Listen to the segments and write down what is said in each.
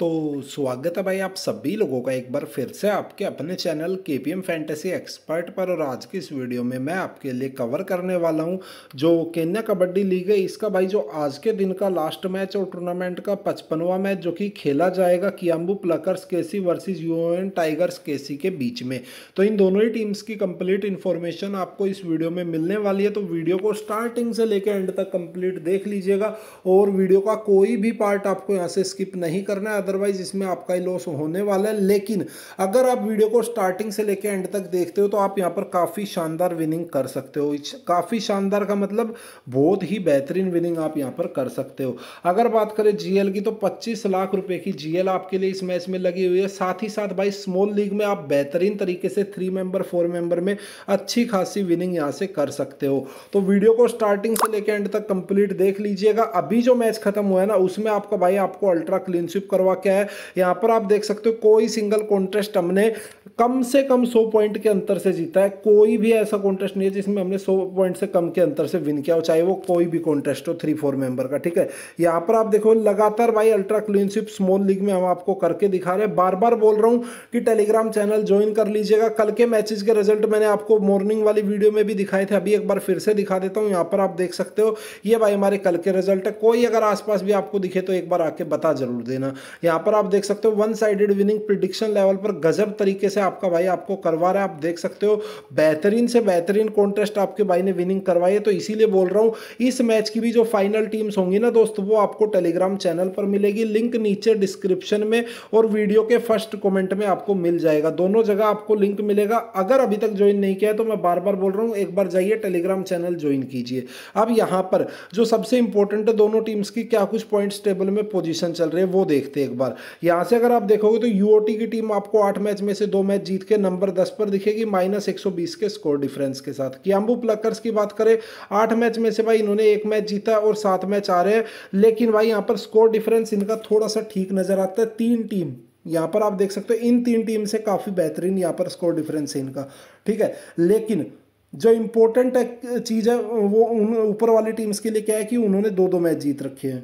तो स्वागत है भाई आप सभी लोगों का एक बार फिर से आपके अपने चैनल के पी एम फैंटेसी एक्सपर्ट पर और आज की इस वीडियो में मैं आपके लिए कवर करने वाला हूं जो केन्या कबड्डी लीग है इसका भाई जो आज के दिन का लास्ट मैच और टूर्नामेंट का पचपनवा मैच जो कि खेला जाएगा Kiambu Pluckers KC versus UN Tigers KC के बीच में तो इन दोनों ही टीम्स की कंप्लीट इन्फॉर्मेशन आपको इस वीडियो में मिलने वाली है तो वीडियो को स्टार्टिंग से लेकर एंड तक कम्प्लीट देख लीजिएगा और वीडियो का कोई भी पार्ट आपको यहाँ से स्किप नहीं करना है अदरवाइज इसमें आपका ही लॉस होने वाला है लेकिन अगर आप वीडियो को स्टार्टिंग से लेकर एंड तक देखते हो तो आप यहाँ पर काफ़ी शानदार विनिंग कर सकते हो काफ़ी शानदार का मतलब बहुत ही बेहतरीन विनिंग आप यहाँ पर कर सकते हो अगर बात करें जीएल की तो पच्चीस लाख रुपये की जीएल आपके लिए इस मैच में लगी हुई है साथ ही साथ भाई स्मॉल लीग में आप बेहतरीन तरीके से थ्री मेंबर फोर मेंबर में अच्छी खासी विनिंग यहाँ से कर सकते हो तो वीडियो को स्टार्टिंग से लेकर एंड तक कंप्लीट देख लीजिएगा अभी जो मैच खत्म हुआ है ना उसमें आपका भाई आपको अल्ट्रा क्लीन स्विप करवा हुआ क्या है यहाँ पर आप देख सकते हो कोई सिंगल कॉन्टेस्ट हमने कम से कम सौ पॉइंट के अंतर से जीता है कोई भी ऐसा कॉन्टेस्ट नहीं है जिसमें हमने सौ पॉइंट से कम के अंतर से विन किया हो चाहे वो कोई भी कॉन्टेस्ट हो थ्री फोर मेंबर का ठीक है यहाँ पर आप देखो लगातार भाई अल्ट्रा क्लीनशिप स्मॉल लीग में हम आपको करके दिखा रहे हैं बार बार बोल रहा हूँ कि टेलीग्राम चैनल ज्वाइन कर लीजिएगा कल के मैचेज के रिजल्ट मैंने आपको मॉर्निंग वाली वीडियो में भी दिखाए थे अभी एक बार फिर से दिखा देता हूँ यहाँ पर आप देख सकते हो ये भाई हमारे कल के रिजल्ट है कोई अगर आसपास भी आपको दिखे तो एक बार आके बता जरूर देना यहाँ पर आप देख सकते हो one sided winning prediction level पर गजब तरीके से आपका भाई आपको करवा रहा है आप देख सकते हो बेहतरीन से बेहतरीन कॉन्टेस्ट आपके भाई ने विनिंग करवाई है तो इसीलिए बोल रहा हूँ इस मैच की भी जो फाइनल टीम्स होंगी ना दोस्तों वो आपको टेलीग्राम चैनल पर मिलेगी लिंक नीचे डिस्क्रिप्शन में और वीडियो के फर्स्ट कॉमेंट में आपको मिल जाएगा दोनों जगह आपको लिंक मिलेगा अगर अभी तक ज्वाइन नहीं किया है तो मैं बार बार बोल रहा हूँ एक बार जाइए टेलीग्राम चैनल ज्वाइन कीजिए अब यहाँ पर जो सबसे इंपॉर्टेंट है दोनों टीम्स की क्या कुछ पॉइंट्स टेबल में पोजीशन चल रही है वो देखते हैं बार यहाँ से अगर आप देखोगे तो यू की टीम आपको आठ मैच में से दो मैच जीत के नंबर दस पर दिखेगी माइनस एक के स्कोर डिफरेंस के साथ कियाम्बू प्लकर्स की बात करें आठ मैच में से भाई इन्होंने एक मैच जीता और सात मैच आ रहे हैं लेकिन भाई यहाँ पर स्कोर डिफरेंस इनका थोड़ा सा ठीक नजर आता है तीन टीम यहाँ पर आप देख सकते हो इन तीन टीम से काफ़ी बेहतरीन यहाँ पर स्कोर डिफरेंस है इनका ठीक है लेकिन जो इम्पोर्टेंट चीज़ है वो उन ऊपर वाली टीम्स के लिए क्या है कि उन्होंने दो दो मैच जीत रखे हैं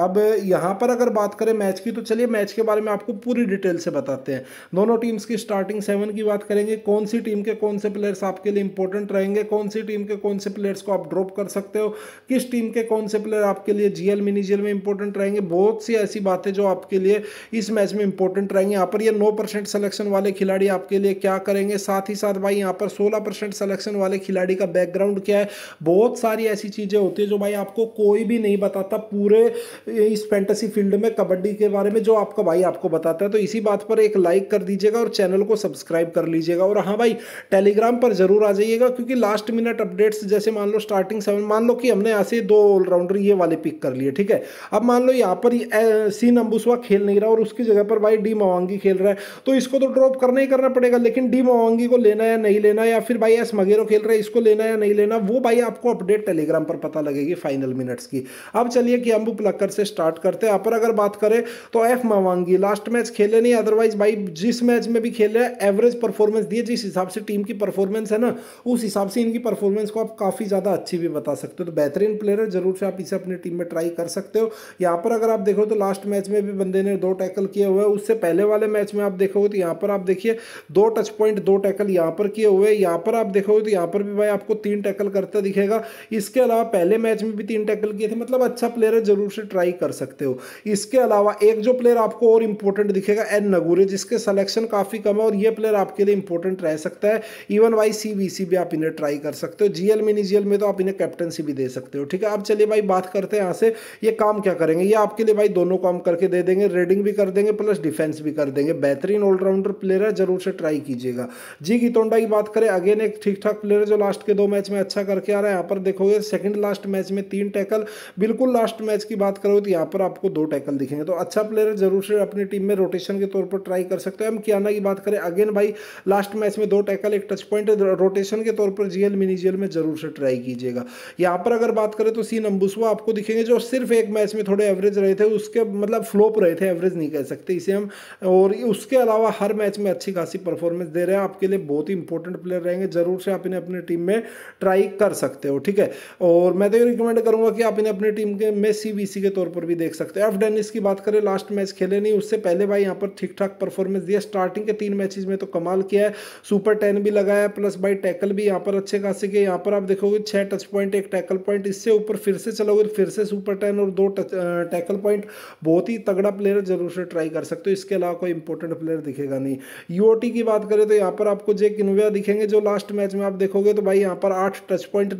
अब यहाँ पर अगर बात करें मैच की तो चलिए मैच के बारे में आपको पूरी डिटेल से बताते हैं दोनों टीम्स की स्टार्टिंग सेवन की बात करेंगे कौन सी टीम के कौन से प्लेयर्स आपके लिए इंपॉर्टेंट रहेंगे कौन सी टीम के कौन से प्लेयर्स को आप ड्रॉप कर सकते हो किस टीम के कौन से प्लेयर आपके लिए जीएल मिनी जीएल में इंपॉर्टेंट रहेंगे बहुत सी ऐसी बातें जो आपके लिए इस मैच में इंपॉर्टेंट रहेंगे यहाँ पर ये नौ परसेंट सलेक्शन वाले खिलाड़ी आपके लिए क्या करेंगे साथ ही साथ भाई यहाँ पर सोलह परसेंट सलेक्शन वाले खिलाड़ी का बैकग्राउंड क्या है बहुत सारी ऐसी चीज़ें होती है जो भाई आपको कोई भी नहीं बताता पूरे इस फैंटेसी फील्ड में कबड्डी के बारे में जो आपका भाई आपको बताता है तो इसी बात पर एक लाइक कर दीजिएगा और चैनल को सब्सक्राइब कर लीजिएगा और हाँ भाई टेलीग्राम पर जरूर आ जाइएगा क्योंकि लास्ट मिनट अपडेट्स जैसे मान लो स्टार्टिंग सेवन मान लो कि हमने यहाँ से दो ऑलराउंडर ये वाले पिक कर लिए ठीक है अब मान लो यहाँ पर सी अम्बुसवा खेल नहीं रहा और उसकी जगह पर भाई डी मवांगी खेल रहा है तो इसको तो ड्रॉप करना ही करना पड़ेगा लेकिन डी मवांगी को लेना या नहीं लेना या फिर भाई एस मगेरो खेल रहा है इसको लेना या नहीं लेना वो भाई आपको अपडेट टेलीग्राम पर पता लगेगी फाइनल मिनट्स की अब चलिए कि अंबू प्लग कर से स्टार्ट करते हैं अपर अगर बात करें तो एफ मावांगी लास्ट मैच खेले नहीं अदरवाइज भाई जिस मैच में भी खेले एवरेज परफॉर्मेंस दिए जिस हिसाब से टीम की परफॉर्मेंस है ना उस हिसाब से इनकी परफॉर्मेंस को आप काफ़ी ज़्यादा अच्छी भी बता सकते हो तो बेहतरीन प्लेयर है जरूर से आप इसे अपनी टीम में ट्राई कर सकते हो यहाँ पर अगर आप देखो तो लास्ट मैच में भी बंदे ने दो टैकल किए हुए उससे पहले वाले मैच में आप देखोगे तो यहाँ पर आप देखिए दो टच पॉइंट दो टैकल यहाँ पर किए हुए यहाँ पर आप देखोगे तो यहाँ पर भी भाई आपको तीन टैकल करता दिखेगा इसके अलावा पहले मैच में भी तीन टैकल किए थे मतलब अच्छा प्लेयर है जरूर से ट्राई ट्राई कर सकते हो इसके अलावा एक जो प्लेयर आपको और इंपॉर्टेंट दिखेगा एन नगूरे जिसके सलेक्शन काफ़ी कम है और ये प्लेयर आपके लिए इंपॉर्टेंट रह सकता है even Y C V C भी आप इन्हें ट्राई कर सकते हो जीएल मिनी जीएल में तो आप इन्हें कैप्टनसी भी दे सकते हो ठीक है अब चलिए भाई बात करते हैं यहां से ये काम क्या करेंगे ये आपके लिए भाई दोनों काम करके दे देंगे रेडिंग भी कर देंगे प्लस डिफेंस भी कर देंगे बेहतरीन ऑलराउंडर प्लेयर है जरूर से ट्राई कीजिएगा जी गीतोंडा की बात करें अगेन एक ठीक ठाक प्लेयर है जो लास्ट के दो मैच में अच्छा करके आ रहा है यहां पर देखोगे सेकंड लास्ट मैच में तीन टैकल बिल्कुल लास्ट मैच की बात करो हो तो यहाँ पर आपको दो टैकल दिखेंगे तो अच्छा प्लेयर जरूर से अपनी टीम में रोटेशन के तौर पर ट्राई कर सकते हो एम कियाना की बात करें अगेन भाई लास्ट मैच में दो टैकल एक टच पॉइंट रोटेशन के तौर पर जीएल मिनी जीएल में जरूर से ट्राई कीजिएगा यहाँ पर अगर बात करें तो सी नम्बुसवा आपको दिखेंगे जो सिर्फ एक मैच में थोड़े एवरेज रहे थे उसके मतलब फ्लोप रहे थे एवरेज नहीं कह सकते इसे हम और उसके अलावा हर मैच में अच्छी खासी परफॉर्मेंस दे रहे हैं आपके लिए बहुत ही इंपॉर्टेंट प्लेयर रहेंगे जरूर से आप इन्हें अपनी टीम में ट्राई कर सकते हो ठीक है और मैं तो ये रिकमेंड करूँगा कि आप इन्हें अपनी टीम के में सी के तौर तौर पर भी देख सकते हैं एफ डेनिस की बात करें लास्ट मैच खेले नहीं उससे पहले भाई यहाँ पर ठीक ठाक परफॉर्मेंस दिया स्टार्टिंग के तीन मैचेज में तो कमाल किया है सुपर टेन भी लगाया प्लस भाई टैकल भी यहाँ पर अच्छे खासे किए यहाँ पर आप देखोगे छः टच पॉइंट एक टैकल पॉइंट इससे ऊपर फिर से चलोगे फिर से सुपर टेन और दो टैकल पॉइंट बहुत ही तगड़ा प्लेयर जरूर से ट्राई कर सकते हो इसके अलावा कोई इंपॉर्टेंट प्लेयर दिखेगा नहीं यू की बात करें तो यहाँ पर आपको जे किनविया दिखेंगे जो लास्ट मैच में आप देखोगे तो भाई यहाँ पर आठ टच पॉइंट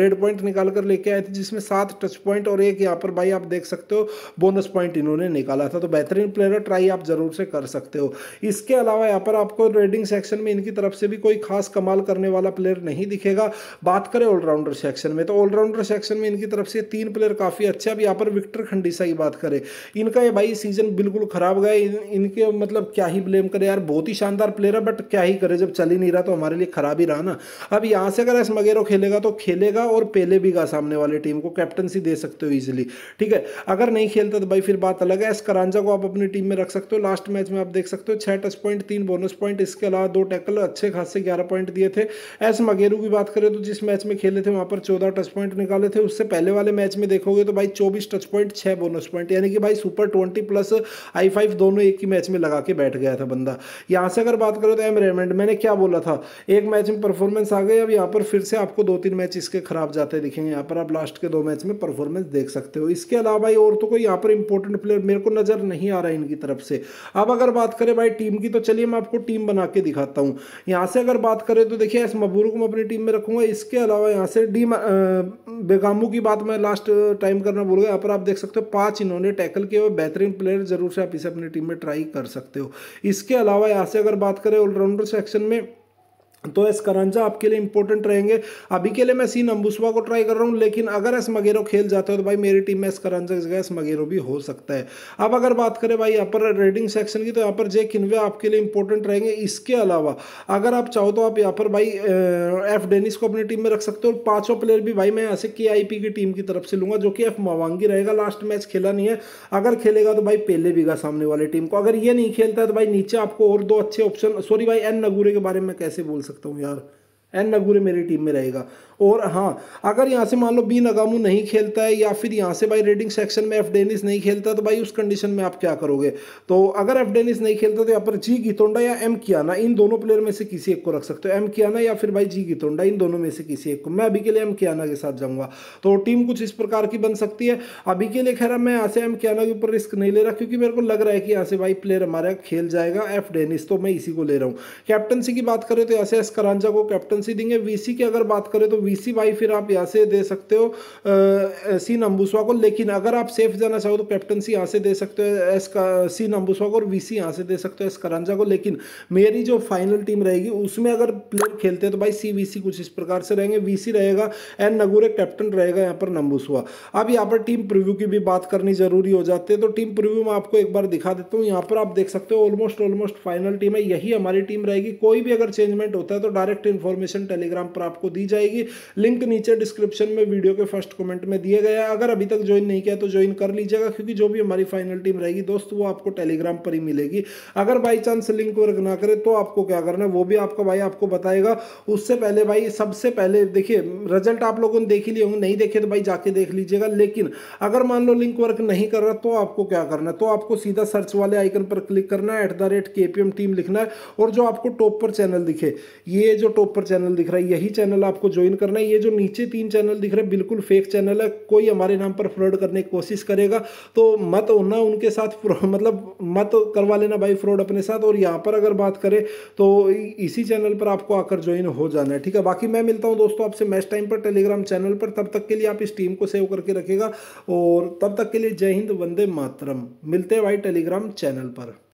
रेड पॉइंट निकाल कर लेके आए थे जिसमें सात टच पॉइंट और एक यहाँ पर भाई आप देख देख सकते हो बोनस पॉइंट इन्होंने निकाला था तो बेहतरीन प्लेयर ट्राई आप ज़रूर से कर सकते हो इसके अलावा यहाँ पर आपको रेडिंग सेक्शन में इनकी तरफ से भी कोई खास कमाल करने वाला प्लेयर नहीं दिखेगा बात करें ऑलराउंडर सेक्शन में तो ऑलराउंडर सेक्शन में इनकी तरफ से तीन प्लेयर काफ़ी अच्छे अब यहाँ पर विक्टर खंडीसा की बात करें इनका ये भाई सीजन बिल्कुल ख़राब गए इनके मतलब क्या ही ब्लेम करें यार बहुत ही शानदार प्लेयर है बट क्या ही करे जब चल ही नहीं रहा तो हमारे लिए ख़राब ही रहा ना अब यहाँ से अगर एस मगेरो खेलेगा तो खेलेगा और पेले भी गा सामने वाले टीम को कैप्टनसी दे सकते हो ईजिली ठीक है अगर नहीं खेलता तो भाई फिर बात अलग है एस्करांजा को आप अपनी टीम में रख सकते हो लास्ट मैच में आप देख सकते हो छह टच पॉइंट तीन बोनस पॉइंट इसके अलावा दो टैकल अच्छे खासे ग्यारह पॉइंट दिए थे एस मगेरू की बात करें तो जिस मैच में खेले थे वहां पर चौदह टच पॉइंट निकाले थे उससे पहले वाले मैच में देखोगे तो भाई चौबीस टच पॉइंट छह बोनस पॉइंट यानी कि भाई super twenty plus high five दोनों एक ही मैच में लगा के बैठ गया था बंदा यहां से अगर बात करें तो एम रेमंड मैंने क्या बोला था एक मैच में परफॉर्मेंस आ गई अब यहां पर फिर से आपको दो तीन मैच इसके खराब जाते दिखेंगे यहां पर आप लास्ट के दो मैच में परफॉर्मेंस देख सकते हो इसके अलावा अलावा हाँ भाई और तो कोई यहाँ पर इंपॉर्टेंट प्लेयर मेरे को नज़र नहीं आ रहा है इनकी तरफ से अब अगर बात करें भाई टीम की तो चलिए मैं आपको टीम बना के दिखाता हूँ यहाँ से अगर बात करें तो देखिए एस मबूरू को मैं अपनी टीम में रखूंगा इसके अलावा यहाँ से डी बेगामू की बात मैं लास्ट टाइम करना बोल गया यहाँ पर आप देख सकते हो पाँच इन्होंने टैकल किए हुए बेहतरीन प्लेयर ज़रूर से आप इसे अपनी टीम में ट्राई कर सकते हो इसके अलावा यहाँ से अगर बात करें ऑलराउंडर सेक्शन में तो एस करंजा आपके लिए इंपॉर्टेंट रहेंगे अभी के लिए मैं सीन अम्बुसवा को ट्राई कर रहा हूँ लेकिन अगर एस मगेरो खेल जाता है तो भाई मेरी टीम में एस की जगह एस मगेरो भी हो सकता है अब अगर बात करें भाई यहाँ पर रेडिंग सेक्शन की तो यहाँ पर जे किनवे आपके लिए इंपॉर्टेंट रहेंगे इसके अलावा अगर आप चाहो तो आप यहाँ पर भाई एफ डेनिस को अपनी टीम में रख सकते हो और पाँचों प्लेयर भी भाई मैं यहाँ से के की टीम की तरफ से लूँगा जो कि एफ मवांगी रहेगा लास्ट मैच खेला नहीं है अगर खेलेगा तो भाई पहले भीगा सामने वाली टीम को अगर ये नहीं खेलता है तो भाई नीचे आपको और दो अच्छे ऑप्शन सॉरी भाई एन नगूरे के बारे में कैसे बोल सकते सकता हूँ यार एन नगूरे मेरी टीम में रहेगा और हाँ अगर यहाँ से मान लो बी नगामू नहीं खेलता है या फिर यहाँ से भाई रेडिंग सेक्शन में एफ डेनिस नहीं खेलता तो भाई उस कंडीशन में आप क्या करोगे तो अगर एफ डेनिस नहीं खेलता तो यहाँ पर जी गीतोंडा या एम कियाना इन दोनों प्लेयर में से किसी एक को रख सकते हो एम कियाना या फिर भाई जी गीतोंडा इन दोनों में से किसी एक को मैं अभी के लिए एम कियाना के साथ जाऊँगा तो टीम कुछ इस प्रकार की बन सकती है अभी के लिए खैर मैं यहाँ से एम कियाना के ऊपर रिस्क नहीं ले रहा क्योंकि मेरे को लग रहा है कि यहाँ से भाई प्लेयर हमारा खेल जाएगा एफ डेनिस तो मैं इसी को ले रहा हूँ कैप्टनसी की बात करें तो यहाँ से एस करांजा को कैप्टन वैकेंसी देंगे वी की अगर बात करें तो वी भाई फिर आप यहाँ से दे सकते हो सी नंबूसवा को लेकिन अगर आप सेफ जाना चाहो तो कैप्टनसी यहाँ से दे सकते हो एस सी नंबूसवा को और वी सी से दे सकते हो एस करंजा को लेकिन मेरी जो फाइनल टीम रहेगी उसमें अगर प्लेयर खेलते हैं तो भाई सी वीसी कुछ इस प्रकार से रहेंगे वी रहेगा एन नगूरे कैप्टन रहेगा यहाँ पर नंबूसवा अब यहाँ पर टीम प्रिव्यू की भी बात करनी जरूरी हो जाती है तो टीम प्रिव्यू में आपको एक बार दिखा देता हूँ यहाँ पर आप देख सकते हो ऑलमोस्ट ऑलमोस्ट फाइनल टीम है यही हमारी टीम रहेगी कोई भी अगर चेंजमेंट होता है तो डायरेक्ट इन्फॉर्मेशन इन्फॉर्मेशन टेलीग्राम पर आपको दी जाएगी लिंक नीचे डिस्क्रिप्शन में वीडियो के फर्स्ट कमेंट में दिया गया है अगर अभी तक ज्वाइन नहीं किया तो ज्वाइन कर लीजिएगा क्योंकि जो भी हमारी फाइनल टीम रहेगी दोस्त वो आपको टेलीग्राम पर ही मिलेगी अगर बाई चांस लिंक वर्क ना करे तो आपको क्या करना है वो भी आपका भाई आपको बताएगा उससे पहले भाई सबसे पहले देखिए रिजल्ट आप लोगों ने देख ही होंगे नहीं देखे तो भाई जाके देख लीजिएगा लेकिन अगर मान लो लिंक वर्क नहीं कर रहा तो आपको क्या करना है तो आपको सीधा सर्च वाले आइकन पर क्लिक करना है एट द रेट के टीम लिखना है और जो आपको टॉप पर चैनल दिखे ये जो टॉप पर चैनल चैनल दिख रहा है यही चैनल आपको ज्वाइन करना है ये जो नीचे तीन चैनल दिख रहे हैं बिल्कुल फेक चैनल है कोई हमारे नाम पर फ्रॉड करने की कोशिश करेगा तो मत होना उनके साथ मतलब मत करवा लेना भाई फ्रॉड अपने साथ और यहाँ पर अगर बात करें तो इसी चैनल पर आपको आकर ज्वाइन हो जाना है ठीक है बाकी मैं मिलता हूँ दोस्तों आपसे मैच टाइम पर टेलीग्राम चैनल पर तब तक के लिए आप इस टीम को सेव करके रखेगा और तब तक के लिए जय हिंद वंदे मातरम मिलते हैं भाई टेलीग्राम चैनल पर